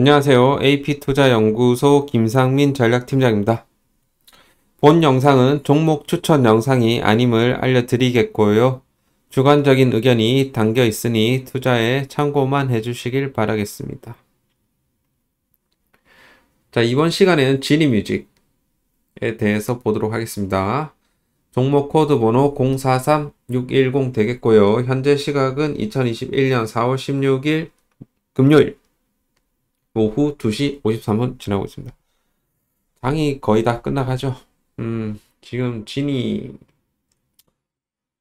안녕하세요. AP투자연구소 김상민 전략팀장입니다. 본 영상은 종목 추천 영상이 아님을 알려드리겠고요. 주관적인 의견이 담겨 있으니 투자에 참고만 해주시길 바라겠습니다. 자, 이번 시간에는 지니뮤직에 대해서 보도록 하겠습니다. 종목 코드 번호 043610 되겠고요. 현재 시각은 2021년 4월 16일 금요일 오후 2시 53분 지나고 있습니다. 장이 거의 다 끝나가죠. 음, 지금 진이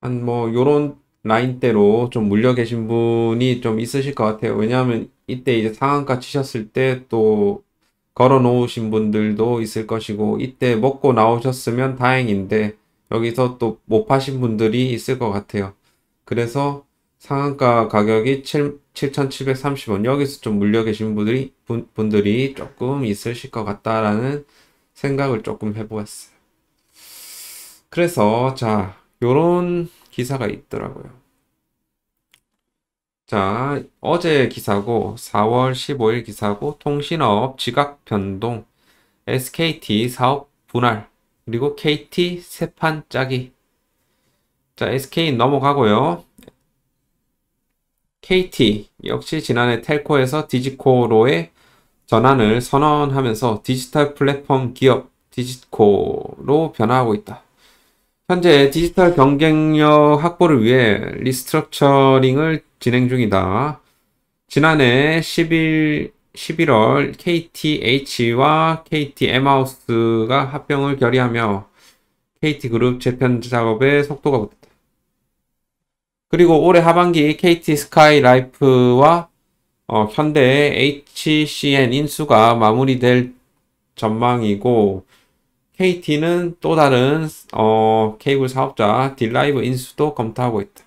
한 뭐 요런 라인대로 좀 물려 계신 분이 좀 있으실 것 같아요. 왜냐하면 이때 이제 상한가 치셨을 때 또 걸어 놓으신 분들도 있을 것이고 이때 먹고 나오셨으면 다행인데 여기서 또 못 파신 분들이 있을 것 같아요. 그래서 상한가 가격이 7, 7,730원. 여기서 좀 물려 계신 분들이, 분, 분들이 조금 있으실 것 같다라는 생각을 조금 해보았어요. 그래서, 자, 요런 기사가 있더라고요. 자, 어제 기사고, 4월 15일 기사고, 통신업 지각 변동, SKT 사업 분할, 그리고 KT 세판 짜기. 자, SK 넘어가고요. KT 역시 지난해 텔코에서 디지코로의 전환을 선언하면서 디지털 플랫폼 기업 디지코로 변화하고 있다. 현재 디지털 경쟁력 확보를 위해 리스트럭처링을 진행 중이다. 지난해 11, 11월 KTH와 KT M하우스가 합병을 결의하며 KT그룹 재편 작업에 속도가 붙었다. 그리고 올해 하반기 KT 스카이라이프와 어, 현대의 HCN 인수가 마무리될 전망이고 KT는 또 다른 어, 케이블 사업자 딜라이브 인수도 검토하고 있다.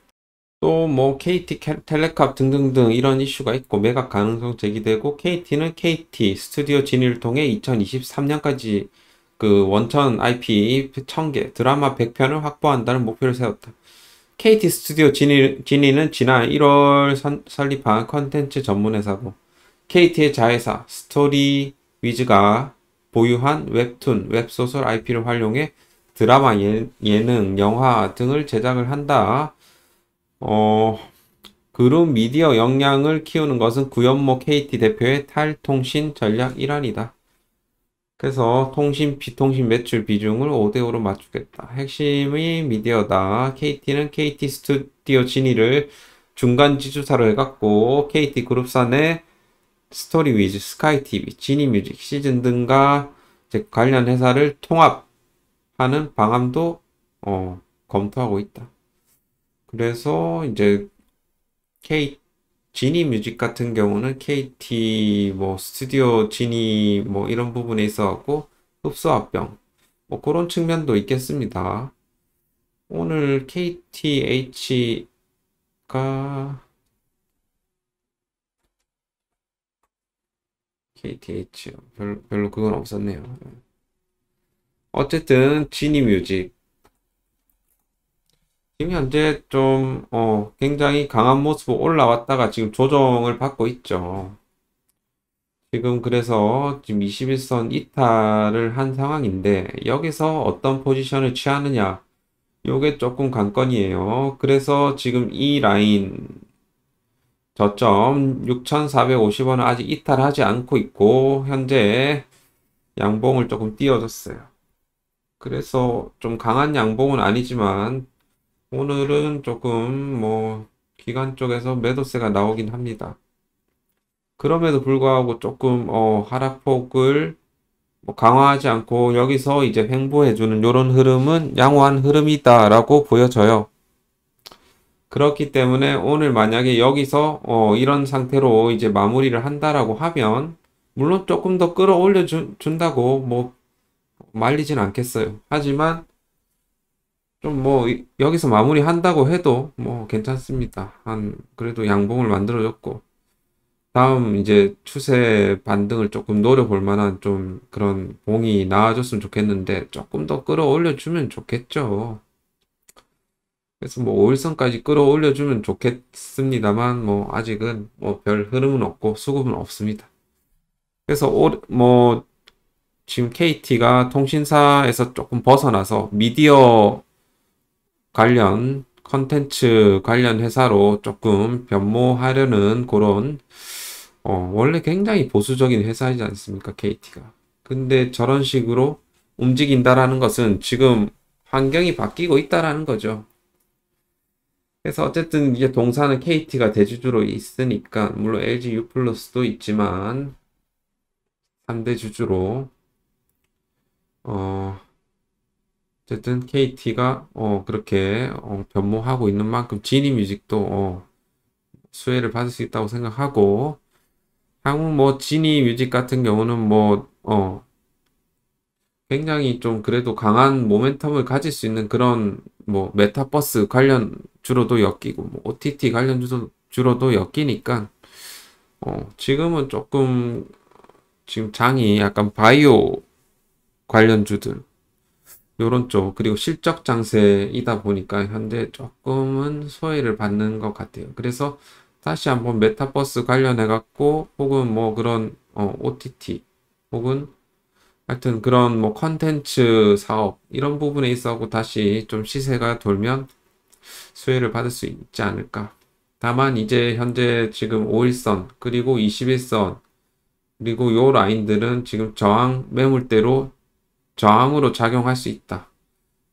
또 뭐 KT 텔레캅 등등등 이런 이슈가 있고 매각 가능성 제기되고 KT는 KT 스튜디오 진입을 통해 2023년까지 그 원천 IP 1000개 드라마 100편을 확보한다는 목표를 세웠다. KT 스튜디오 진이, 진이는 지난 1월 선, 설립한 컨텐츠 전문 회사고 KT의 자회사 스토리 위즈가 보유한 웹툰, 웹소설 IP를 활용해 드라마, 예, 예능, 영화 등을 제작을 한다. 어, 그룹 미디어 역량을 키우는 것은 구현모 KT 대표의 탈통신 전략 일환이다. 그래서 통신, 비통신 매출 비중을 5대5로 맞추겠다. 핵심이 미디어다. KT는 KT 스튜디오 진위를 중간 지주사로 해갖고 KT 그룹산의 스토리 위즈, 스카이 TV, 지니 뮤직, 시즌 등과 관련 회사를 통합하는 방안도 어, 검토하고 있다. 그래서 이제 K 지니 뮤직 같은 경우는 KT 뭐 스튜디오 지니 뭐 이런 부분에 있어 갖고 흡수합병 뭐 그런 측면도 있겠습니다. 오늘 KTH가 KTH 별로, 그건 없었네요. 예. 어쨌든 지니 뮤직 지금 현재 좀 어, 굉장히 강한 모습으로 올라왔다가 지금 조정을 받고 있죠. 지금 그래서 지금 21선 이탈을 한 상황인데 여기서 어떤 포지션을 취하느냐 요게 조금 관건이에요. 그래서 지금 이 라인 저점 6,450원은 아직 이탈하지 않고 있고 현재 양봉을 조금 띄워줬어요. 그래서 좀 강한 양봉은 아니지만 오늘은 조금 뭐 기관 쪽에서 매도세가 나오긴 합니다. 그럼에도 불구하고 조금 어 하락폭을 뭐 강화하지 않고 여기서 이제 횡보해주는 이런 흐름은 양호한 흐름이다라고 보여져요. 그렇기 때문에 오늘 만약에 여기서 어 이런 상태로 이제 마무리를 한다라고 하면 물론 조금 더 끌어올려 준다고 뭐 말리진 않겠어요. 하지만 좀뭐 여기서 마무리한다고 해도 뭐 괜찮습니다. 한 그래도 양봉을 만들어줬고 다음 이제 추세 반등을 조금 노려볼 만한 좀 그런 봉이 나와줬으면 좋겠는데 조금 더 끌어올려주면 좋겠죠. 그래서 뭐 5일선까지 끌어올려주면 좋겠습니다만 뭐 아직은 뭐 별 흐름은 없고 수급은 없습니다. 그래서 올, 뭐 지금 KT가 통신사에서 조금 벗어나서 미디어 관련 컨텐츠 관련 회사로 조금 변모하려는 그런 어, 원래 굉장히 보수적인 회사이지 않습니까? KT가. 근데 저런 식으로 움직인다라는 것은 지금 환경이 바뀌고 있다라는 거죠. 그래서 어쨌든 이제 동산은 KT가 대주주로 있으니까 물론 LG U 플러스도 있지만 3대 주주로 어 어쨌든 KT가 어, 그렇게 어, 변모하고 있는 만큼 지니 뮤직도 어, 수혜를 받을 수 있다고 생각하고 향후 뭐 지니 뮤직 같은 경우는 뭐 어, 굉장히 좀 그래도 강한 모멘텀을 가질 수 있는 그런 뭐 메타버스 관련 주로도 엮이고 뭐 OTT 관련 주도 주로도 엮이니까 어, 지금은 조금 지금 장이 약간 바이오 관련 주들 요런 쪽 그리고 실적 장세이다 보니까 현재 조금은 소외를 받는 것 같아요. 그래서 다시 한번 메타버스 관련해 갖고 혹은 뭐 그런 어, OTT 혹은 하여튼 그런 뭐 컨텐츠 사업 이런 부분에 있어갖고 다시 좀 시세가 돌면 수혜를 받을 수 있지 않을까. 다만 이제 현재 지금 5일선 그리고 21선 그리고 요 라인들은 지금 저항 매물대로 저항으로 작용할 수 있다.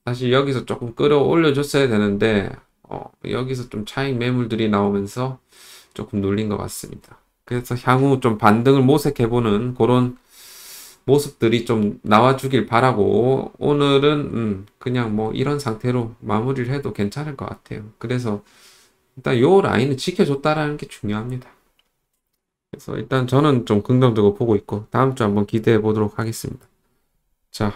사실 여기서 조금 끌어올려 줬어야 되는데 어, 여기서 좀 차익 매물들이 나오면서 조금 눌린 것 같습니다. 그래서 향후 좀 반등을 모색해보는 그런 모습들이 좀 나와주길 바라고 오늘은 음, 그냥 뭐 이런 상태로 마무리를 해도 괜찮을 것 같아요. 그래서 일단 요 라인을 지켜줬다라는 게 중요합니다. 그래서 일단 저는 좀 긍정적으로 보고 있고 다음 주 한번 기대해 보도록 하겠습니다. 자,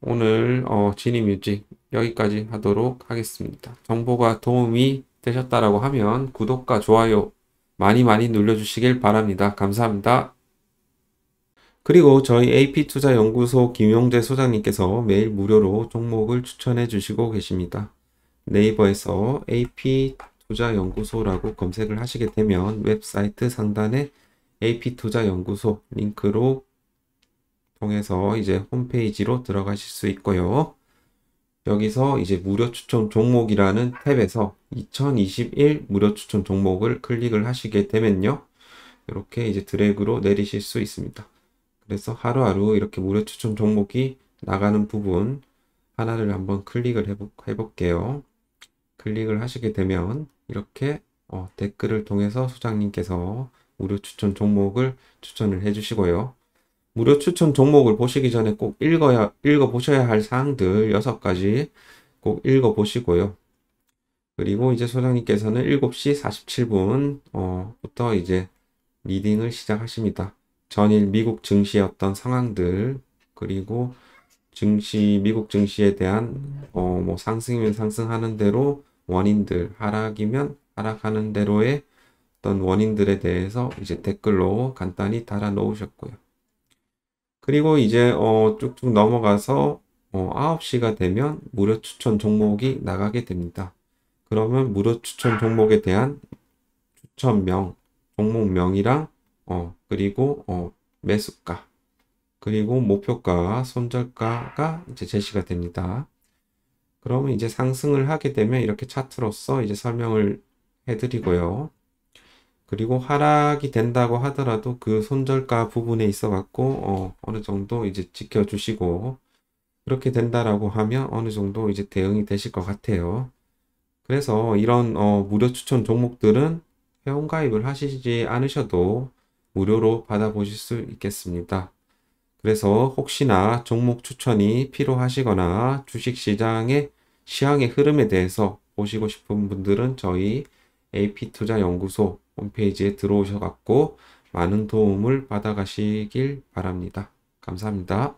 오늘 어, 지니뮤직 여기까지 하도록 하겠습니다. 정보가 도움이 되셨다라고 하면 구독과 좋아요 많이 많이 눌러주시길 바랍니다. 감사합니다. 그리고 저희 AP투자연구소 김용재 소장님께서 매일 무료로 종목을 추천해 주시고 계십니다. 네이버에서 AP투자연구소라고 검색을 하시게 되면 웹사이트 상단에 AP투자연구소 링크로 통해서 이제 홈페이지로 들어가실 수 있고요. 여기서 이제 무료 추천 종목이라는 탭에서 2021 무료 추천 종목을 클릭을 하시게 되면요. 이렇게 이제 드래그로 내리실 수 있습니다. 그래서 하루하루 이렇게 무료 추천 종목이 나가는 부분 하나를 한번 클릭을 해볼게요 클릭을 하시게 되면 이렇게 어, 댓글을 통해서 소장님께서 무료 추천 종목을 추천을 해주시고요. 무료 추천 종목을 보시기 전에 꼭 읽어야, 읽어보셔야 할 사항들 6가지 꼭 읽어보시고요. 그리고 이제 소장님께서는 7시 47분, 어, 부터 이제 리딩을 시작하십니다. 전일 미국 증시였던 상황들, 그리고 증시, 미국 증시에 대한, 어, 뭐 상승이면 상승하는 대로 원인들, 하락이면 하락하는 대로의 어떤 원인들에 대해서 이제 댓글로 간단히 달아 놓으셨고요. 그리고 이제 어, 쭉쭉 넘어가서 어, 9시가 되면 무료 추천 종목이 나가게 됩니다. 그러면 무료 추천 종목에 대한 추천명, 종목명이랑 어, 그리고 어, 매수가, 그리고 목표가, 손절가가 이제 제시가 됩니다. 그러면 이제 상승을 하게 되면 이렇게 차트로서 이제 설명을 해드리고요. 그리고 하락이 된다고 하더라도 그 손절가 부분에 있어 갖고 어, 어느 정도 이제 지켜주시고 그렇게 된다라고 하면 어느 정도 이제 대응이 되실 것 같아요. 그래서 이런 어, 무료 추천 종목들은 회원가입을 하시지 않으셔도 무료로 받아보실 수 있겠습니다. 그래서 혹시나 종목 추천이 필요하시거나 주식시장의 시황의 흐름에 대해서 보시고 싶은 분들은 저희 AP투자연구소 홈페이지에 들어오셔갖고 많은 도움을 받아가시길 바랍니다. 감사합니다.